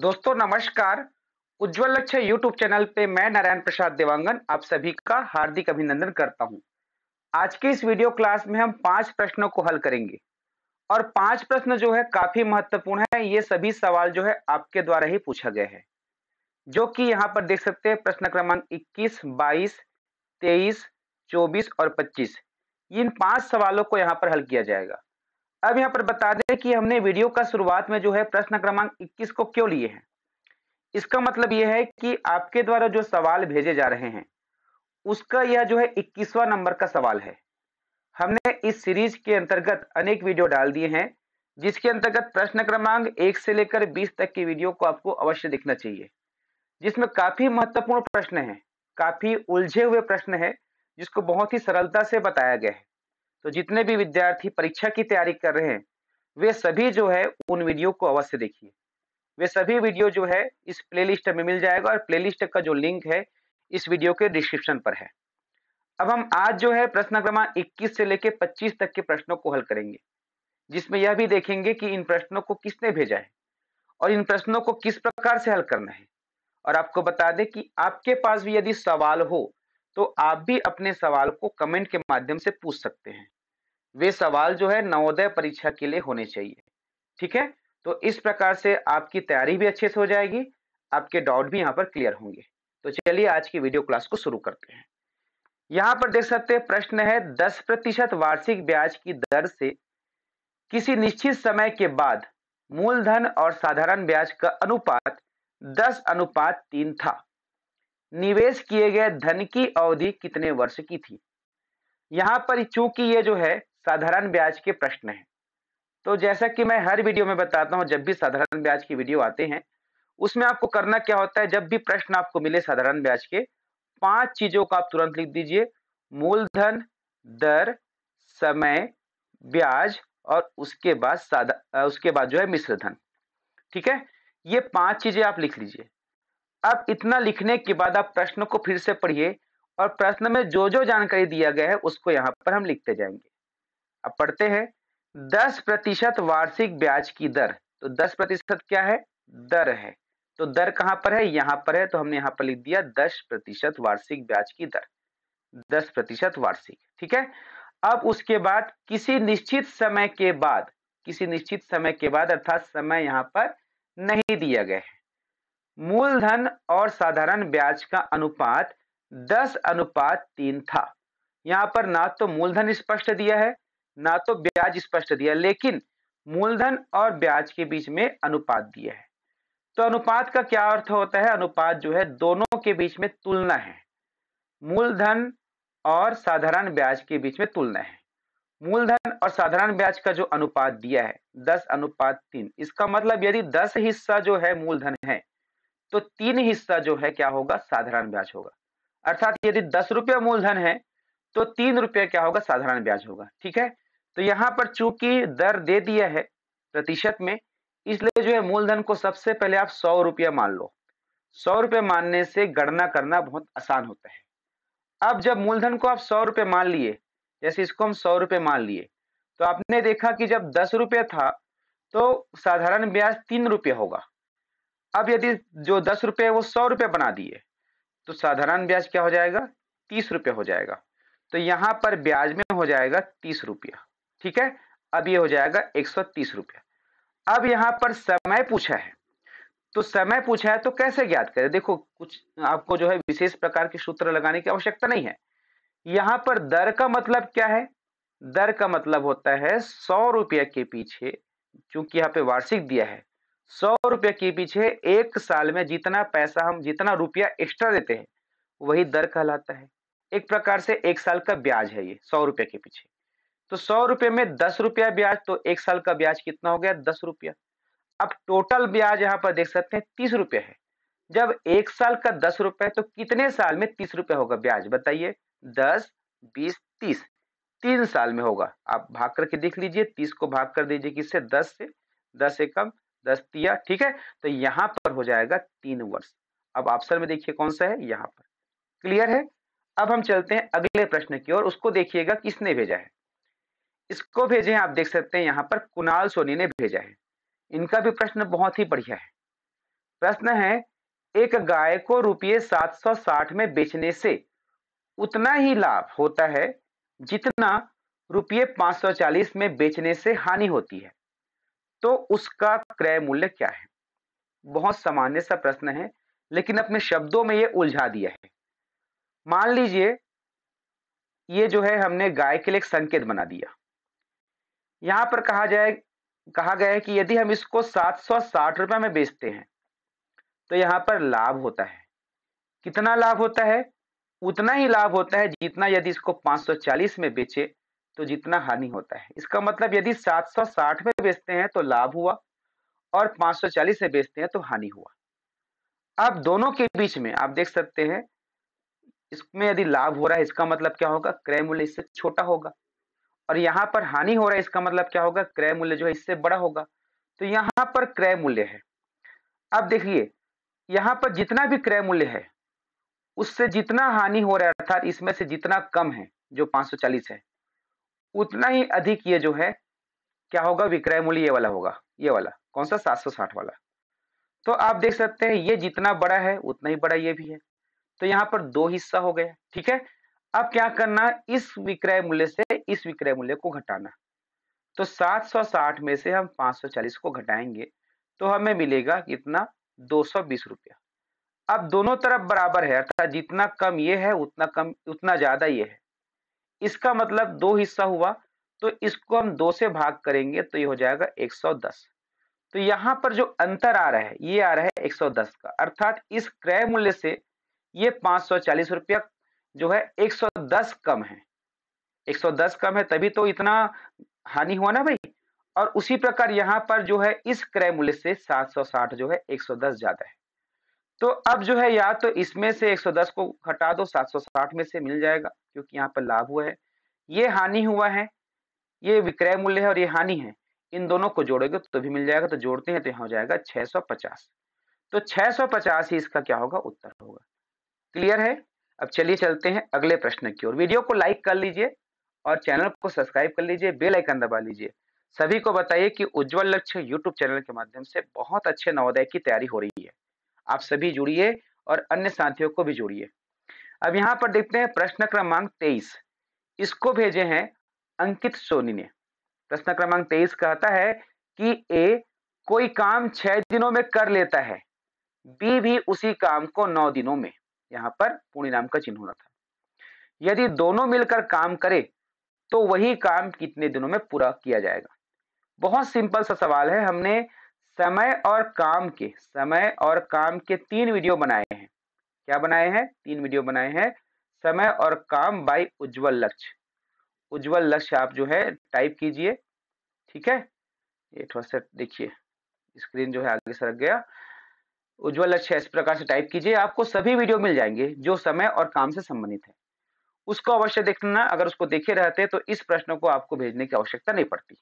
दोस्तों नमस्कार उज्जवल लक्ष्य यूट्यूब चैनल पे मैं नारायण प्रसाद देवांगन आप सभी का हार्दिक अभिनंदन करता हूं। आज की इस वीडियो क्लास में हम पांच प्रश्नों को हल करेंगे और पांच प्रश्न जो है काफी महत्वपूर्ण है ये सभी सवाल जो है आपके द्वारा ही पूछा गया है जो कि यहाँ पर देख सकते हैं प्रश्न क्रमांक इक्कीस बाईस तेईस चौबीस और पच्चीस इन पांच सवालों को यहाँ पर हल किया जाएगा अब यहाँ पर बता दें कि हमने वीडियो का शुरुआत में जो है प्रश्न क्रमांक 21 को क्यों लिए हैं इसका मतलब यह है कि आपके द्वारा जो सवाल भेजे जा रहे हैं उसका यह जो है इक्कीसवा नंबर का सवाल है हमने इस सीरीज के अंतर्गत अनेक वीडियो डाल दिए हैं जिसके अंतर्गत प्रश्न क्रमांक एक से लेकर बीस तक की वीडियो को आपको अवश्य देखना चाहिए जिसमें काफी महत्वपूर्ण प्रश्न है काफी उलझे हुए प्रश्न है जिसको बहुत ही सरलता से बताया गया है तो जितने भी विद्यार्थी परीक्षा की तैयारी कर रहे हैं वे सभी जो है उन वीडियो को अवश्य देखिए वे सभी वीडियो जो है इस प्लेलिस्ट में मिल जाएगा और प्लेलिस्ट का जो लिंक है इस वीडियो के डिस्क्रिप्शन पर है अब हम आज जो है प्रश्न क्रमांक 21 से लेकर 25 तक के प्रश्नों को हल करेंगे जिसमें यह भी देखेंगे कि इन प्रश्नों को किसने भेजा है और इन प्रश्नों को किस प्रकार से हल करना है और आपको बता दें कि आपके पास भी यदि सवाल हो तो आप भी अपने सवाल को कमेंट के माध्यम से पूछ सकते हैं वे सवाल जो है नवोदय परीक्षा के लिए होने चाहिए ठीक है तो इस प्रकार से आपकी तैयारी भी अच्छे से हो जाएगी आपके डाउट भी यहाँ पर क्लियर होंगे तो चलिए आज की वीडियो क्लास को शुरू करते हैं यहाँ पर देख सकते हैं प्रश्न है दस प्रतिशत वार्षिक ब्याज की दर से किसी निश्चित समय के बाद मूलधन और साधारण ब्याज का अनुपात दस अनुपात तीन था निवेश किए गए धन की अवधि कितने वर्ष की थी यहाँ पर चूंकि ये जो है साधारण ब्याज के प्रश्न हैं तो जैसा कि मैं हर वीडियो में बताता हूँ जब भी साधारण ब्याज की वीडियो आते हैं उसमें आपको करना क्या होता है जब भी प्रश्न आपको मिले साधारण ब्याज के पांच चीजों को आप तुरंत लिख दीजिए मूलधन दर समय ब्याज और उसके बाद साधा उसके बाद जो है मिश्र धन ठीक है ये पांच चीजें आप लिख लीजिए अब इतना लिखने के बाद आप प्रश्न को फिर से पढ़िए और प्रश्न में जो जो जानकारी दिया गया है उसको यहाँ पर हम लिखते जाएंगे अब पढ़ते हैं दस प्रतिशत वार्षिक ब्याज की दर तो दस प्रतिशत क्या है दर है तो दर कहां पर है यहां पर है तो हमने यहां पर लिख दिया दस प्रतिशत वार्षिक ब्याज की दर दस प्रतिशत वार्षिक ठीक है अब उसके बाद किसी निश्चित समय के बाद किसी निश्चित समय के बाद अर्थात समय यहां पर नहीं दिया गया है मूलधन और साधारण ब्याज का अनुपात दस अनुपात तीन था यहां पर ना तो मूलधन स्पष्ट दिया है ना तो ब्याज स्पष्ट दिया लेकिन मूलधन और ब्याज के बीच में अनुपात दिया है तो अनुपात का क्या अर्थ होता है अनुपात जो है दोनों के बीच में तुलना है मूलधन और साधारण ब्याज के बीच में तुलना है मूलधन और साधारण ब्याज का जो अनुपात दिया है दस अनुपात तीन इसका मतलब यदि दस हिस्सा जो है मूलधन है तो तीन हिस्सा जो है क्या होगा साधारण ब्याज होगा अर्थात यदि दस रुपया मूलधन है तो तीन रुपया क्या होगा साधारण ब्याज होगा ठीक है तो यहाँ पर चूंकि दर दे दिया है प्रतिशत में इसलिए जो है मूलधन को सबसे पहले आप सौ रुपया मान लो सौ रुपये मानने से गणना करना बहुत आसान होता है अब जब मूलधन को आप सौ रुपये मान लिए जैसे इसको हम सौ रुपये मान लिए तो आपने देखा कि जब दस रुपये था तो साधारण ब्याज तीन रुपये होगा अब यदि जो दस रुपये वो सौ रुपये बना दिए तो साधारण ब्याज क्या हो जाएगा तीस रुपये हो जाएगा तो यहाँ पर ब्याज में हो जाएगा तीस रुपया ठीक है अब ये हो जाएगा एक सौ तीस रुपया अब यहाँ पर समय पूछा है तो समय पूछा है तो कैसे ज्ञात करें देखो कुछ आपको जो है विशेष प्रकार के सूत्र लगाने की आवश्यकता नहीं है यहाँ पर दर का मतलब क्या है दर का मतलब होता है सौ रुपये के पीछे चूंकि यहाँ पे वार्षिक दिया है सौ रुपये के पीछे एक साल में जितना पैसा हम जितना रुपया एक्स्ट्रा देते हैं वही दर कहलाता है एक प्रकार से एक साल का ब्याज है ये सौ रुपये के पीछे तो सौ रुपये में दस रुपया ब्याज तो एक साल का ब्याज कितना हो गया दस रुपया अब टोटल ब्याज यहाँ पर देख सकते हैं तीस रुपये है जब एक साल का दस रुपये तो कितने साल में तीस रुपये होगा ब्याज बताइए दस बीस तीस तीन साल में होगा आप भाग करके देख लीजिए तीस को भाग कर दीजिए किससे दस से दस से कम दस तिया ठीक है तो यहाँ पर हो जाएगा तीन वर्ष अब ऑप्शन में देखिए कौन सा है यहाँ पर क्लियर है अब हम चलते हैं अगले प्रश्न की ओर उसको देखिएगा किसने भेजा है इसको भेजे हैं आप देख सकते हैं यहाँ पर कुणाल सोनी ने भेजा है इनका भी प्रश्न बहुत ही बढ़िया है प्रश्न है एक गाय को रुपये 760 में बेचने से उतना ही लाभ होता है जितना रुपये 540 में बेचने से हानि होती है तो उसका क्रय मूल्य क्या है बहुत सामान्य सा प्रश्न है लेकिन अपने शब्दों में ये उलझा दिया है मान लीजिए ये जो है हमने गाय के लिए एक संकेत बना दिया यहाँ पर कहा जाए कहा गया है कि यदि हम इसको सात सौ साठ रुपये में बेचते हैं तो यहाँ पर लाभ होता है कितना लाभ होता है उतना ही लाभ होता है जितना यदि इसको 540 में बेचे तो जितना हानि होता है इसका मतलब यदि 760 में बेचते हैं तो लाभ हुआ और 540 में बेचते हैं तो हानि हुआ अब दोनों के बीच में आप देख सकते हैं इसमें यदि लाभ हो रहा है इसका मतलब क्या होगा क्रय मूल्य इससे छोटा होगा और यहाँ पर हानि हो रहा है इसका मतलब क्या होगा क्रय मूल्य जो है इससे बड़ा होगा तो यहाँ पर क्रय मूल्य है अब देखिए यहाँ पर जितना भी क्रय मूल्य है उससे जितना हानि हो रहा है अर्थात इसमें से जितना कम है जो 540 है उतना ही अधिक ये जो है क्या होगा विक्रय मूल्य ये वाला होगा ये वाला कौन सा सात वाला तो आप देख सकते हैं ये जितना बड़ा है उतना ही बड़ा ये भी है तो यहाँ पर दो हिस्सा हो गया ठीक है अब क्या करना इस विक्रय मूल्य से इस विक्रय मूल्य को घटाना तो 760 में से हम 540 को घटाएंगे तो हमें मिलेगा कितना दो रुपया अब दोनों तरफ बराबर है अर्थात जितना कम ये है उतना कम उतना ज्यादा ये है इसका मतलब दो हिस्सा हुआ तो इसको हम दो से भाग करेंगे तो ये हो जाएगा 110 तो यहाँ पर जो अंतर आ रहा है ये आ रहा है 110 का अर्थात इस क्रय मूल्य से ये पांच रुपया जो है 110 कम है 110 कम है तभी तो इतना हानि हुआ ना भाई और उसी प्रकार यहाँ पर जो है इस क्रय मूल्य से 760 जो है 110 ज्यादा है तो अब जो है या तो इसमें से 110 को हटा दो 760 में से मिल जाएगा क्योंकि यहाँ पर लाभ हुआ है ये हानि हुआ है ये विक्रय मूल्य है और ये हानि है इन दोनों को जोड़ोगे तो भी मिल जाएगा तो जोड़ते हैं तो यहाँ हो जाएगा 650 तो 650 ही इसका क्या होगा उत्तर होगा क्लियर है अब चलिए चलते हैं अगले प्रश्न की ओर वीडियो को लाइक कर लीजिए और चैनल को सब्सक्राइब कर लीजिए बेल आइकन दबा लीजिए सभी को बताइए कि उज्जवल लक्ष्य यूट्यूब चैनल के माध्यम से बहुत अच्छे नवोदय की तैयारी हो रही है आप सभी जुड़िए और अन्य साथियों को भी जुड़िए अब यहाँ पर देखते हैं प्रश्न क्रमांक तेईस इसको भेजे हैं अंकित सोनी ने प्रश्न क्रमांक तेईस कहता है कि ए कोई काम छह दिनों में कर लेता है बी भी उसी काम को नौ दिनों में यहाँ पर पुण्य का चिन्ह होना था यदि दोनों मिलकर काम करे तो वही काम कितने दिनों में पूरा किया जाएगा बहुत सिंपल सा सवाल है हमने समय और काम के समय और काम के तीन वीडियो बनाए हैं क्या बनाए हैं तीन वीडियो बनाए हैं समय और काम बाय उज्जवल लक्ष्य उज्जवल लक्ष्य आप जो है टाइप कीजिए ठीक है ये थोड़ा सा देखिए स्क्रीन जो है आगे सरक गया उज्जवल लक्ष्य इस प्रकार से टाइप कीजिए आपको सभी वीडियो मिल जाएंगे जो समय और काम से संबंधित है उसको अवश्य देखना अगर उसको देखे रहते तो इस प्रश्न को आपको भेजने की आवश्यकता नहीं पड़ती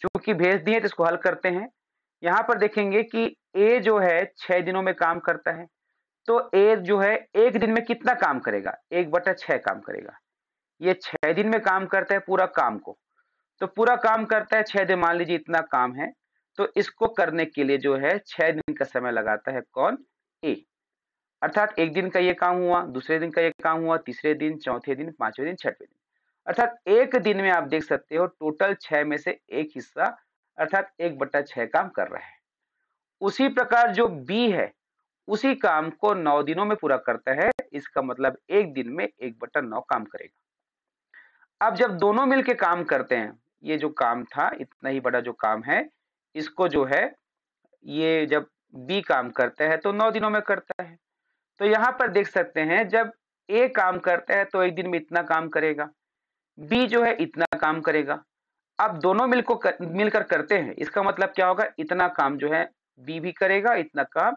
चूंकि भेज दिए तो इसको हल करते हैं यहाँ पर देखेंगे कि ए जो है छह दिनों में काम करता है तो ए जो है एक दिन में कितना काम करेगा एक बटा छह काम करेगा ये छह दिन में काम करता है पूरा काम को तो पूरा काम करता है छह दिन मान लीजिए इतना काम है तो इसको करने के लिए जो है छह दिन का समय लगाता है कौन ए अर्थात एक दिन का ये काम हुआ दूसरे दिन का ये काम हुआ तीसरे दिन चौथे दिन पांचवें दिन छठवें दिन अर्थात एक दिन में आप देख सकते हो टोटल छह में से एक हिस्सा अर्थात एक बट्टा छह काम कर रहा है उसी प्रकार जो बी है उसी काम को नौ दिनों में पूरा करता है इसका मतलब एक दिन में एक बट्टा नौ काम करेगा अब जब दोनों मिलके काम करते हैं ये जो काम था इतना ही बड़ा जो काम है इसको जो है ये जब बी काम करता है तो नौ दिनों में करता है तो यहाँ पर देख सकते हैं जब ए काम करता है तो एक दिन में इतना काम करेगा बी जो है इतना काम करेगा अब दोनों मिलकर कर, मिलकर करते हैं इसका मतलब क्या होगा इतना काम जो है बी भी करेगा इतना काम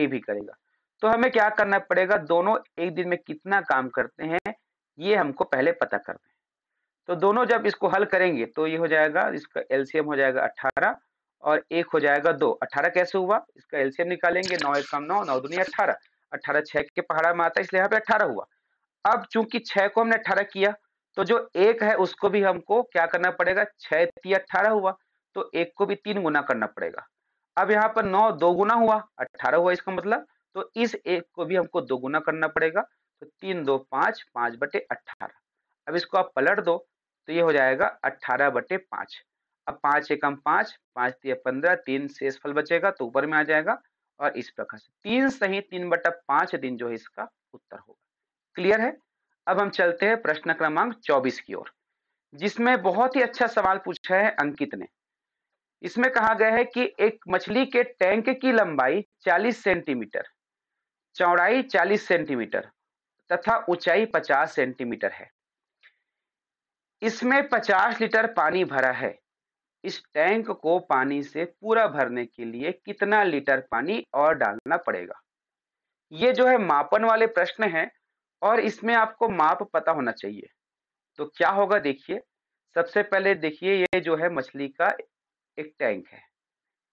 ए भी करेगा तो हमें क्या करना पड़ेगा दोनों एक दिन में कितना काम करते हैं ये हमको पहले पता करना है तो दोनों जब इसको हल करेंगे तो ये हो जाएगा इसका एलसीएम हो जाएगा अट्ठारह और एक हो जाएगा दो अठारह कैसे हुआ इसका एल्सियम निकालेंगे नौ एक कम नौ नौ दुनिया अठारह अठारह छह के पहाड़ा में आता है इसलिए यहाँ पे अठारह हुआ अब चूंकि छह को हमने अठारह किया तो जो एक है उसको भी हमको क्या करना पड़ेगा छह ती अठारह हुआ तो एक को भी तीन गुना करना पड़ेगा अब यहाँ पर नौ दो गुना हुआ अट्ठारह हुआ इसका मतलब तो इस एक को भी हमको दो गुना करना पड़ेगा तो तीन दो पांच पांच बटे अट्ठारह अब इसको आप पलट दो तो ये हो जाएगा अट्ठारह बटे पांच अब पाँच एकम पाँच पाँच पंद्रह तीन शेष फल बचेगा तो ऊपर में आ जाएगा और इस प्रकार से तीन सही तीन बटा पाँच दिन जो है इसका उत्तर होगा क्लियर है अब हम चलते हैं प्रश्न क्रमांक चौबीस की ओर जिसमें बहुत ही अच्छा सवाल पूछा है अंकित ने इसमें कहा गया है कि एक मछली के टैंक की लंबाई 40 सेंटीमीटर चौड़ाई 40 सेंटीमीटर तथा ऊंचाई 50 सेंटीमीटर है इसमें 50 लीटर पानी भरा है इस टैंक को पानी से पूरा भरने के लिए कितना लीटर पानी और डालना पड़ेगा ये जो है मापन वाले प्रश्न हैं और इसमें आपको माप पता होना चाहिए तो क्या होगा देखिए सबसे पहले देखिए ये जो है मछली का एक टैंक है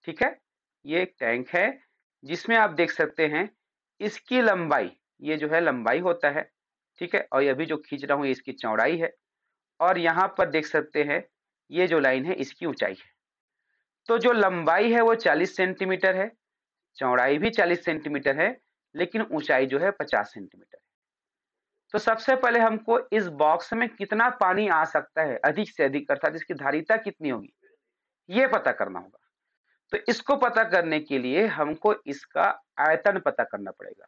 ठीक है ये एक टैंक है जिसमें आप देख सकते हैं इसकी लंबाई ये जो है लंबाई होता है ठीक है और ये अभी जो खींच रहा हूँ ये इसकी चौड़ाई है और यहाँ पर देख सकते हैं ये जो लाइन है इसकी ऊंचाई है तो जो लंबाई है वो 40 सेंटीमीटर है चौड़ाई भी 40 सेंटीमीटर है लेकिन ऊंचाई जो है 50 सेंटीमीटर है तो सबसे पहले हमको इस बॉक्स में कितना पानी आ सकता है अधिक से अधिक अर्थात इसकी धारिता कितनी होगी ये पता करना होगा तो इसको पता करने के लिए हमको इसका आयतन पता करना पड़ेगा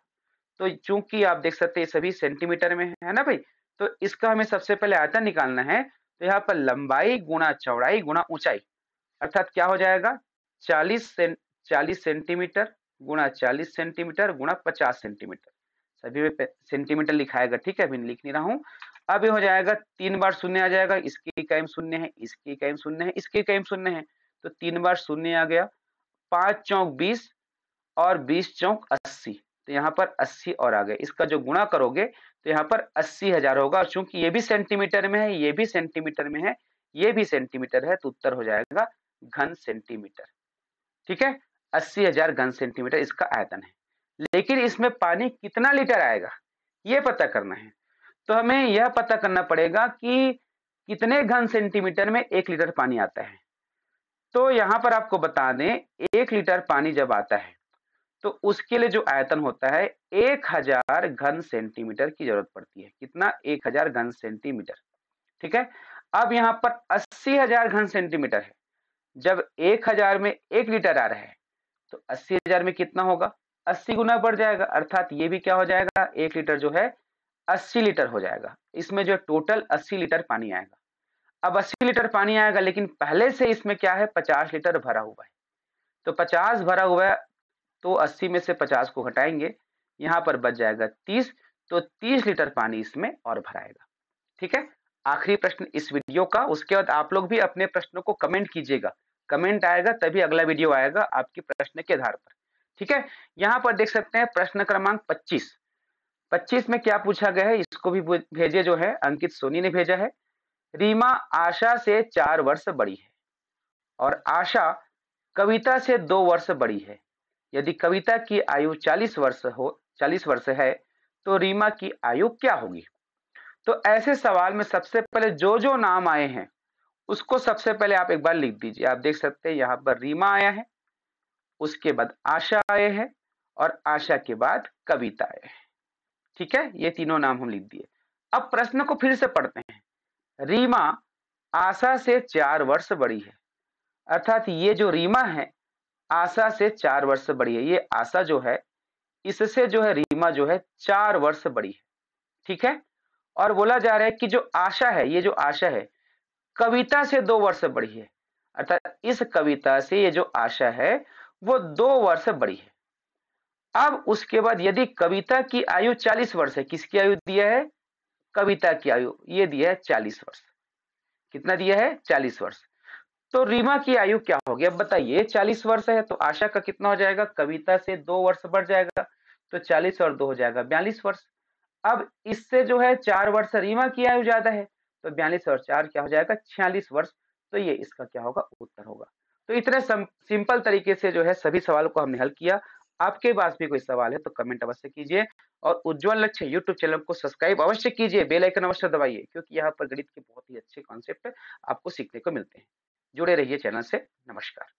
तो चूंकि आप देख सकते हैं सभी सेंटीमीटर में है ना भाई तो इसका हमें सबसे पहले आयतन निकालना है तो यहाँ पर लंबाई गुणा चौड़ाई गुणा ऊंचाई अर्थात क्या हो जाएगा चालीस चालीस सेंटीमीटर गुणा चालीस सेंटीमीटर गुणा पचास सेंटीमीटर सभी में सेंटीमीटर लिखाएगा ठीक है अभी लिख नहीं रहा हूँ अब ये हो जाएगा तीन बार शून्य आ जाएगा इसकी इकाइम शून्य है इसकी इकाइम शून्य है इसकी इकाइम शून्य है तो तीन बार शून्य आ गया पांच चौक बीस और बीस चौक अस्सी तो यहाँ पर अस्सी और आ गए इसका जो गुणा करोगे तो यहाँ पर अस्सी हजार होगा और चूंकि ये भी सेंटीमीटर में है ये भी सेंटीमीटर में है ये भी सेंटीमीटर है तो उत्तर हो जाएगा घन सेंटीमीटर ठीक है अस्सी हजार घन सेंटीमीटर इसका आयतन है लेकिन इसमें पानी कितना लीटर आएगा ये पता करना है तो हमें यह पता करना पड़ेगा कि कितने घन सेंटीमीटर में एक लीटर पानी आता है तो यहाँ पर आपको बता दें एक लीटर पानी जब आता है तो उसके लिए जो आयतन होता है एक हजार घन सेंटीमीटर की जरूरत पड़ती है कितना एक हजार घन सेंटीमीटर ठीक है अब यहाँ पर अस्सी हजार घन सेंटीमीटर है जब एक हजार में एक लीटर आ रहा है तो अस्सी हजार में कितना होगा अस्सी गुना बढ़ जाएगा अर्थात ये भी क्या हो जाएगा एक लीटर जो है अस्सी लीटर हो जाएगा इसमें जो टोटल अस्सी लीटर पानी आएगा अब अस्सी लीटर पानी आएगा लेकिन पहले से इसमें क्या है पचास लीटर भरा हुआ है तो पचास भरा हुआ है तो 80 में से 50 को घटाएंगे यहाँ पर बच जाएगा 30 तो 30 लीटर पानी इसमें और भराएगा ठीक है आखिरी प्रश्न इस वीडियो का उसके बाद आप लोग भी अपने प्रश्नों को कमेंट कीजिएगा कमेंट आएगा तभी अगला वीडियो आएगा आपके प्रश्न के आधार पर ठीक है यहाँ पर देख सकते हैं प्रश्न क्रमांक पच्चीस 25 में क्या पूछा गया है इसको भी भेजे जो है अंकित सोनी ने भेजा है रीमा आशा से चार वर्ष बड़ी है और आशा कविता से दो वर्ष बड़ी है यदि कविता की आयु 40 वर्ष हो 40 वर्ष है तो रीमा की आयु क्या होगी तो ऐसे सवाल में सबसे पहले जो जो नाम आए हैं उसको सबसे पहले आप एक बार लिख दीजिए आप देख सकते हैं यहाँ पर रीमा आया है उसके बाद आशा आए हैं और आशा के बाद कविता आए हैं ठीक है ये तीनों नाम हम लिख दिए अब प्रश्न को फिर से पढ़ते हैं रीमा आशा से चार वर्ष बड़ी है अर्थात ये जो रीमा है आशा से चार वर्ष बड़ी है ये आशा जो है इससे जो है रीमा जो है चार वर्ष बड़ी है ठीक है और बोला जा रहा है कि जो आशा है ये जो आशा है कविता से दो वर्ष बड़ी है अर्थात इस कविता से ये जो आशा है वो दो वर्ष बड़ी है अब उसके बाद यदि कविता की आयु चालीस वर्ष है किसकी आयु दिया है कविता की आयु ये दिया है चालीस वर्ष कितना दिया है चालीस वर्ष तो रीमा की आयु क्या होगी अब बताइए चालीस वर्ष है तो आशा का कितना हो जाएगा कविता से दो वर्ष बढ़ जाएगा तो चालीस और दो हो जाएगा बयालीस वर्ष अब इससे जो है चार वर्ष रीमा की आयु ज्यादा है तो बयालीस और चार क्या हो जाएगा छियालीस वर्ष तो ये इसका क्या होगा उत्तर होगा तो इतने सिंपल तरीके से जो है सभी सवालों को हमने हल किया आपके पास भी कोई सवाल है तो कमेंट अवश्य कीजिए और उज्जवल लक्ष्य यूट्यूब चैनल को सब्सक्राइब अवश्य कीजिए बेल आइकन अवश्य दबाइए क्योंकि यहाँ पर गणित के बहुत ही अच्छे कॉन्सेप्ट आपको सीखने को मिलते हैं जुड़े रहिए चैनल से नमस्कार